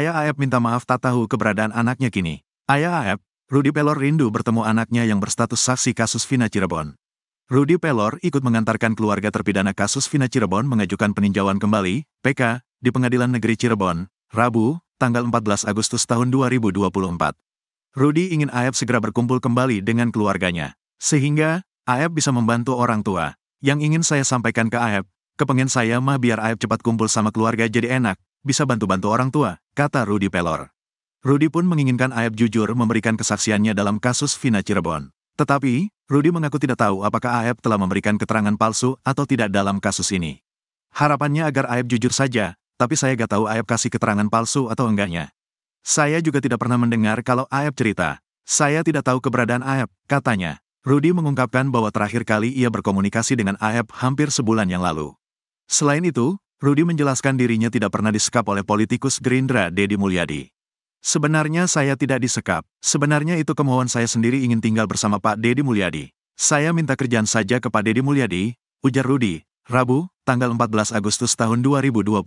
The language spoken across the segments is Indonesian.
Ayah Aep minta maaf tak tahu keberadaan anaknya kini. Ayah Aep, Rudy Pelor rindu bertemu anaknya yang berstatus saksi kasus Vina Cirebon. Rudy Pelor ikut mengantarkan keluarga terpidana kasus Vina Cirebon mengajukan peninjauan kembali, PK, di Pengadilan Negeri Cirebon, Rabu, tanggal 14 Agustus tahun 2024. Rudy ingin Aep segera berkumpul kembali dengan keluarganya, sehingga Aep bisa membantu orang tua. Yang ingin saya sampaikan ke Aep, kepengen saya mah biar Aep cepat kumpul sama keluarga jadi enak, bisa bantu-bantu orang tua, kata Rudy Pelor. Rudy pun menginginkan Aep jujur memberikan kesaksiannya dalam kasus Vina Cirebon. Tetapi, Rudy mengaku tidak tahu apakah Aep telah memberikan keterangan palsu atau tidak dalam kasus ini. Harapannya agar Aep jujur saja, tapi saya gak tahu Aep kasih keterangan palsu atau enggaknya. Saya juga tidak pernah mendengar kalau Aep cerita. Saya tidak tahu keberadaan Aep, katanya. Rudy mengungkapkan bahwa terakhir kali ia berkomunikasi dengan Aep hampir sebulan yang lalu. Selain itu, Rudy menjelaskan dirinya tidak pernah disekap oleh politikus Gerindra Dedi Mulyadi. Sebenarnya saya tidak disekap, sebenarnya itu kemauan saya sendiri ingin tinggal bersama Pak Dedi Mulyadi. Saya minta kerjaan saja ke Pak Dedi Mulyadi, ujar Rudy, Rabu, tanggal 14 Agustus tahun 2024.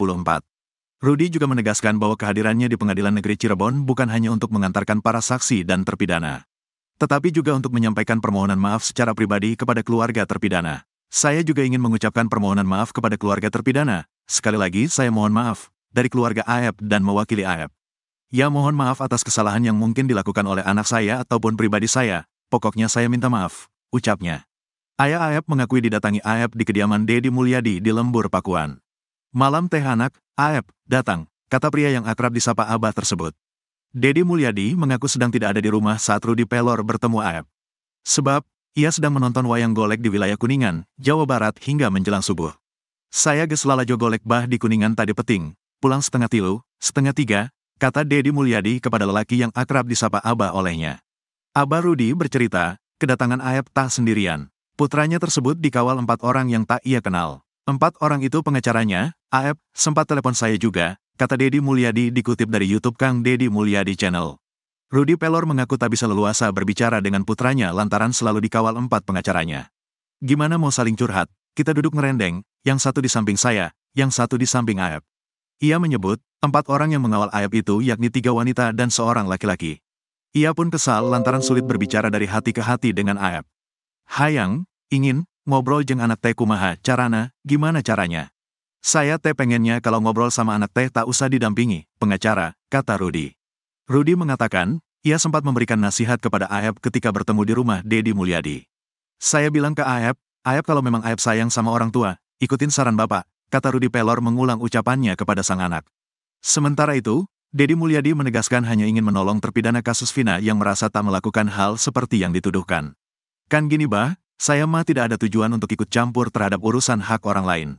Rudi juga menegaskan bahwa kehadirannya di Pengadilan Negeri Cirebon bukan hanya untuk mengantarkan para saksi dan terpidana tetapi juga untuk menyampaikan permohonan maaf secara pribadi kepada keluarga terpidana. Saya juga ingin mengucapkan permohonan maaf kepada keluarga terpidana, Sekali lagi saya mohon maaf, dari keluarga Aep dan mewakili Aep. Ya mohon maaf atas kesalahan yang mungkin dilakukan oleh anak saya ataupun pribadi saya, pokoknya saya minta maaf, ucapnya. Ayah Aep mengakui didatangi Aep di kediaman Dedi Mulyadi di Lembur, Pakuan. Malam teh anak, Aep, datang, kata pria yang akrab disapa Abah tersebut. Dedi Mulyadi mengaku sedang tidak ada di rumah saat Rudi Pelor bertemu Aep. Sebab, ia sedang menonton wayang golek di wilayah Kuningan, Jawa Barat hingga menjelang subuh. Saya geslala jogolek bah di kuningan tadi peting, pulang setengah tilu, setengah tiga, kata Dedi Mulyadi kepada lelaki yang akrab disapa Abah olehnya. Abah Rudi bercerita, kedatangan Aep tak sendirian. Putranya tersebut dikawal empat orang yang tak ia kenal. Empat orang itu pengacaranya Aep, sempat telepon saya juga, kata Dedi Mulyadi dikutip dari YouTube Kang Dedi Mulyadi Channel. Rudi Pelor mengaku tak bisa leluasa berbicara dengan putranya lantaran selalu dikawal empat pengacaranya. Gimana mau saling curhat? Kita duduk ngerendeng, yang satu di samping saya, yang satu di samping Ayab. Ia menyebut, empat orang yang mengawal Ayab itu yakni tiga wanita dan seorang laki-laki. Ia pun kesal lantaran sulit berbicara dari hati ke hati dengan Ayab. Hayang, ingin, ngobrol jeng anak teh kumaha, carana, gimana caranya? Saya teh pengennya kalau ngobrol sama anak teh tak usah didampingi, pengacara, kata Rudi. Rudi mengatakan, ia sempat memberikan nasihat kepada Ayab ketika bertemu di rumah Dedi Mulyadi. Saya bilang ke Ayab, Ayab kalau memang Ayab sayang sama orang tua, ikutin saran bapak, kata Rudi Pelor mengulang ucapannya kepada sang anak. Sementara itu, Dedi Mulyadi menegaskan hanya ingin menolong terpidana kasus Vina yang merasa tak melakukan hal seperti yang dituduhkan. Kan gini bah, saya mah tidak ada tujuan untuk ikut campur terhadap urusan hak orang lain.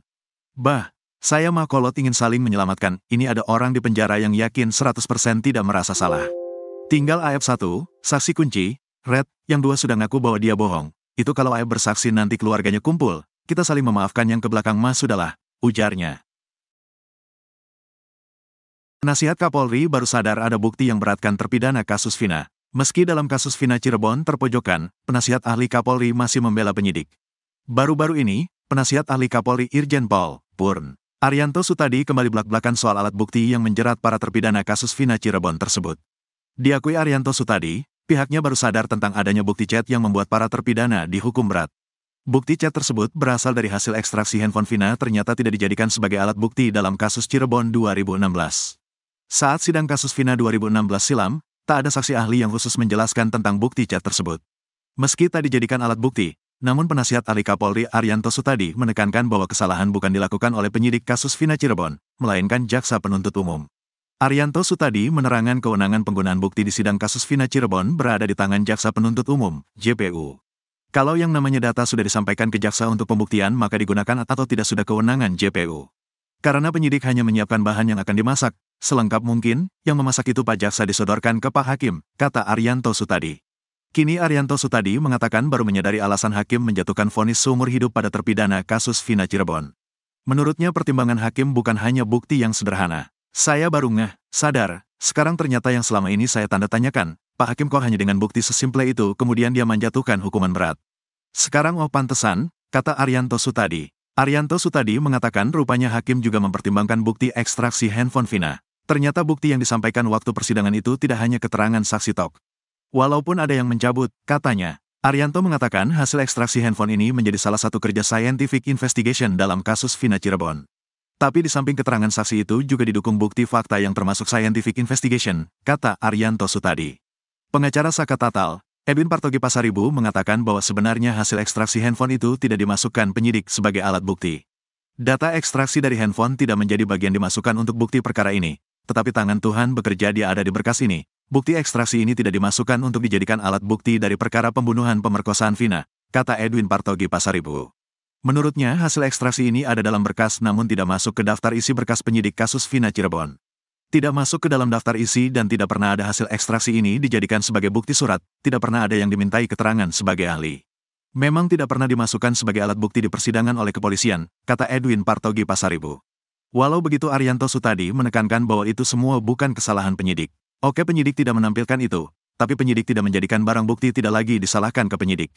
Bah, saya mah kolot ingin saling menyelamatkan, ini ada orang di penjara yang yakin 100% tidak merasa salah. Tinggal af 1, saksi kunci, Red, yang dua sudah ngaku bahwa dia bohong. Itu kalau AF bersaksi nanti keluarganya kumpul, kita saling memaafkan yang kebelakang mas sudahlah, ujarnya. Nasihat Kapolri baru sadar ada bukti yang beratkan terpidana kasus Vina. Meski dalam kasus Vina Cirebon terpojokan, penasihat ahli Kapolri masih membela penyidik. Baru-baru ini, penasihat ahli Kapolri Irjen Paul Purn, Arianto Sutadi kembali belak-belakan soal alat bukti yang menjerat para terpidana kasus Vina Cirebon tersebut. Diakui Arianto Sutadi, pihaknya baru sadar tentang adanya bukti chat yang membuat para terpidana dihukum berat. Bukti chat tersebut berasal dari hasil ekstraksi handphone Vina ternyata tidak dijadikan sebagai alat bukti dalam kasus Cirebon 2016. Saat sidang kasus Vina 2016 silam, tak ada saksi ahli yang khusus menjelaskan tentang bukti chat tersebut. Meski tak dijadikan alat bukti, namun penasihat ahli Kapolri Arianto Sutadi menekankan bahwa kesalahan bukan dilakukan oleh penyidik kasus Vina Cirebon, melainkan jaksa penuntut umum. Arianto Sutadi menerangkan kewenangan penggunaan bukti di sidang kasus Vina Cirebon berada di tangan jaksa penuntut umum, JPU. Kalau yang namanya data sudah disampaikan ke jaksa untuk pembuktian maka digunakan atau tidak sudah kewenangan JPU. Karena penyidik hanya menyiapkan bahan yang akan dimasak, selengkap mungkin, yang memasak itu Pak Jaksa disodorkan ke Pak Hakim, kata Arianto Sutadi. Kini Arianto Sutadi mengatakan baru menyadari alasan Hakim menjatuhkan vonis seumur hidup pada terpidana kasus Vina Cirebon. Menurutnya pertimbangan Hakim bukan hanya bukti yang sederhana. Saya baru ngeh, sadar, sekarang ternyata yang selama ini saya tanda tanyakan, Pak Hakim Kor hanya dengan bukti sesimple itu kemudian dia menjatuhkan hukuman berat. Sekarang oh pantesan, kata Arianto Sutadi. Arianto Sutadi mengatakan rupanya Hakim juga mempertimbangkan bukti ekstraksi handphone Vina. Ternyata bukti yang disampaikan waktu persidangan itu tidak hanya keterangan saksi tok. Walaupun ada yang mencabut, katanya, Arianto mengatakan hasil ekstraksi handphone ini menjadi salah satu kerja scientific investigation dalam kasus Vina Cirebon. Tapi di samping keterangan saksi itu juga didukung bukti fakta yang termasuk scientific investigation, kata Arianto Sutadi. Pengacara Saka Tatal, Edwin Partogi Pasaribu mengatakan bahwa sebenarnya hasil ekstraksi handphone itu tidak dimasukkan penyidik sebagai alat bukti. Data ekstraksi dari handphone tidak menjadi bagian dimasukkan untuk bukti perkara ini, tetapi tangan Tuhan bekerja dia ada di berkas ini. Bukti ekstraksi ini tidak dimasukkan untuk dijadikan alat bukti dari perkara pembunuhan pemerkosaan Vina, kata Edwin Partogi Pasaribu. Menurutnya, hasil ekstraksi ini ada dalam berkas namun tidak masuk ke daftar isi berkas penyidik kasus Vina Cirebon tidak masuk ke dalam daftar isi dan tidak pernah ada hasil ekstraksi ini dijadikan sebagai bukti surat, tidak pernah ada yang dimintai keterangan sebagai ahli. Memang tidak pernah dimasukkan sebagai alat bukti di persidangan oleh kepolisian, kata Edwin Partogi Pasaribu. Walau begitu Arianto Sutadi menekankan bahwa itu semua bukan kesalahan penyidik. Oke penyidik tidak menampilkan itu, tapi penyidik tidak menjadikan barang bukti tidak lagi disalahkan ke penyidik.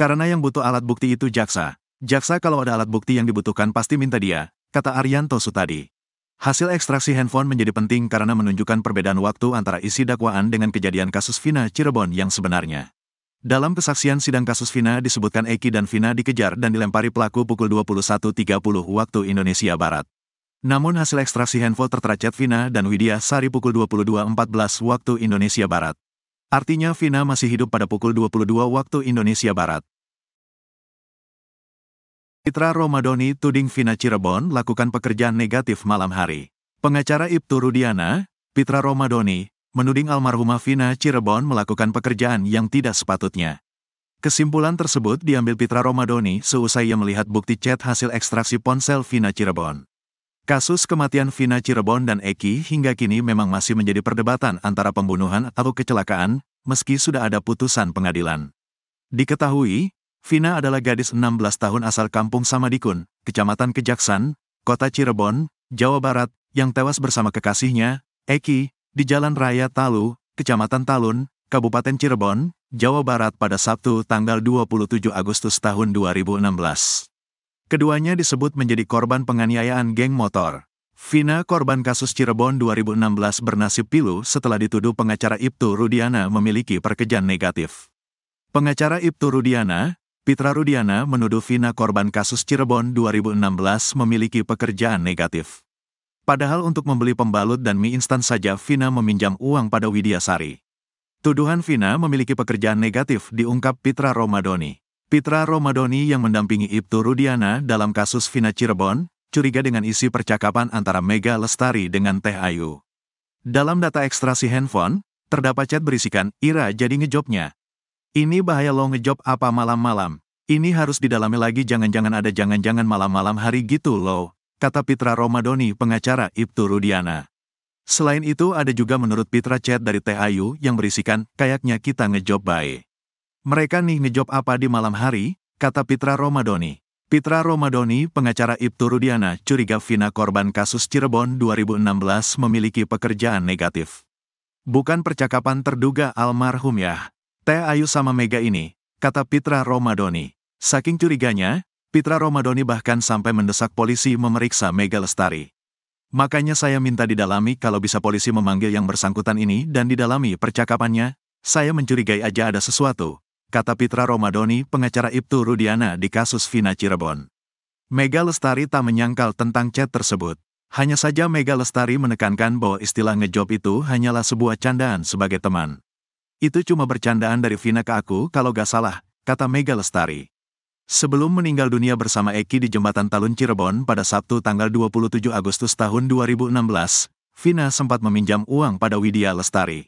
Karena yang butuh alat bukti itu jaksa. Jaksa kalau ada alat bukti yang dibutuhkan pasti minta dia, kata Arianto Sutadi. Hasil ekstraksi handphone menjadi penting karena menunjukkan perbedaan waktu antara isi dakwaan dengan kejadian kasus Vina Cirebon yang sebenarnya. Dalam kesaksian sidang kasus Vina disebutkan Eki dan Vina dikejar dan dilempari pelaku pukul 21.30 waktu Indonesia Barat. Namun hasil ekstraksi handphone tertera Vina dan Widya Sari pukul 22.14 waktu Indonesia Barat. Artinya Vina masih hidup pada pukul 22 waktu Indonesia Barat. Citra Romadoni Tuding Vina Cirebon lakukan pekerjaan negatif malam hari. Pengacara Ibtu Rudiana, Pitra Romadoni, menuding almarhumah Vina Cirebon melakukan pekerjaan yang tidak sepatutnya. Kesimpulan tersebut diambil Pitra Romadoni seusai ia melihat bukti chat hasil ekstraksi ponsel Vina Cirebon. Kasus kematian Vina Cirebon dan Eki hingga kini memang masih menjadi perdebatan antara pembunuhan atau kecelakaan, meski sudah ada putusan pengadilan. Diketahui, Vina adalah gadis 16 tahun asal kampung Samadikun, Kecamatan Kejaksan, Kota Cirebon, Jawa Barat, yang tewas bersama kekasihnya, Eki, di Jalan Raya Talu, Kecamatan Talun, Kabupaten Cirebon, Jawa Barat pada Sabtu tanggal 27 Agustus tahun 2016. Keduanya disebut menjadi korban penganiayaan geng motor. Vina korban kasus Cirebon 2016 bernasib pilu setelah dituduh pengacara Ibtu Rudiana memiliki perkejan negatif. Pengacara Ibtu Rudiana, Fitra Rudiana menuduh Vina korban kasus Cirebon 2016 memiliki pekerjaan negatif. Padahal untuk membeli pembalut dan mie instan saja Vina meminjam uang pada Widya Sari. Tuduhan Vina memiliki pekerjaan negatif diungkap Pitra Romadoni. Pitra Romadoni yang mendampingi Ibtu Rudiana dalam kasus Vina Cirebon, curiga dengan isi percakapan antara Mega Lestari dengan Teh Ayu. Dalam data ekstrasi handphone, terdapat chat berisikan, Ira jadi ngejobnya, ini bahaya lo ngejob apa malam-malam. Ini harus didalami lagi jangan-jangan ada jangan-jangan malam-malam hari gitu lo, kata Pitra Romadoni pengacara Ibtu Rudiana. Selain itu ada juga menurut Pitra chat dari Teh Ayu yang berisikan, kayaknya kita ngejob baik. Mereka nih ngejob apa di malam hari, kata Pitra Romadoni. Pitra Romadoni, pengacara Ibtu Rudiana, curiga Vina korban kasus Cirebon 2016 memiliki pekerjaan negatif. Bukan percakapan terduga almarhum ya. Teh Ayu sama Mega ini, kata Pitra Romadoni. Saking curiganya, Pitra Romadoni bahkan sampai mendesak polisi memeriksa Mega Lestari. Makanya saya minta didalami kalau bisa polisi memanggil yang bersangkutan ini dan didalami percakapannya, saya mencurigai aja ada sesuatu, kata Pitra Romadoni pengacara Ibtu Rudiana di kasus Vina Cirebon. Mega Lestari tak menyangkal tentang chat tersebut. Hanya saja Mega Lestari menekankan bahwa istilah ngejob itu hanyalah sebuah candaan sebagai teman. Itu cuma bercandaan dari Vina ke aku kalau gak salah, kata Mega Lestari. Sebelum meninggal dunia bersama Eki di Jembatan Talun Cirebon pada Sabtu tanggal 27 Agustus tahun 2016, Vina sempat meminjam uang pada Widya Lestari.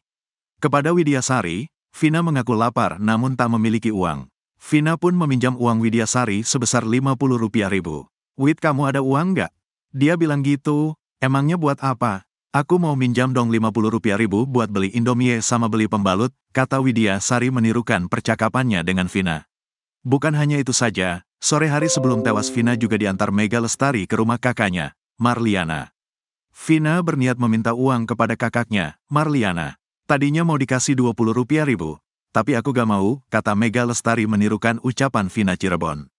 Kepada Widya Sari, Vina mengaku lapar namun tak memiliki uang. Vina pun meminjam uang Widya Sari sebesar rp rupiah ribu. Wid kamu ada uang nggak? Dia bilang gitu, emangnya buat apa? Aku mau minjam dong 50 rupiah ribu buat beli Indomie sama beli pembalut, kata Widya Sari menirukan percakapannya dengan Vina. Bukan hanya itu saja, sore hari sebelum tewas Vina juga diantar Mega Lestari ke rumah kakaknya, Marliana. Vina berniat meminta uang kepada kakaknya, Marliana. Tadinya mau dikasih 20 rupiah ribu, tapi aku gak mau, kata Mega Lestari menirukan ucapan Vina Cirebon.